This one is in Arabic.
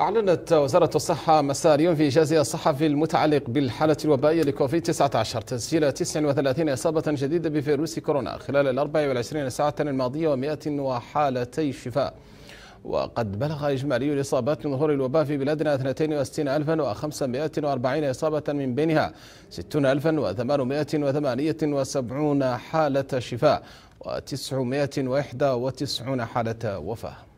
أعلنت وزارة الصحة مساء اليوم في إجازة الصحفي المتعلق بالحالة الوبائية لكوفيد 19 تسجيل 39 إصابة جديدة بفيروس كورونا خلال ال 24 ساعة الماضية و100 حالتي شفاء. وقد بلغ إجمالي الإصابات من ظهور الوباء في بلادنا 62540 إصابة من بينها 60878 حالة شفاء و991 حالة وفاة.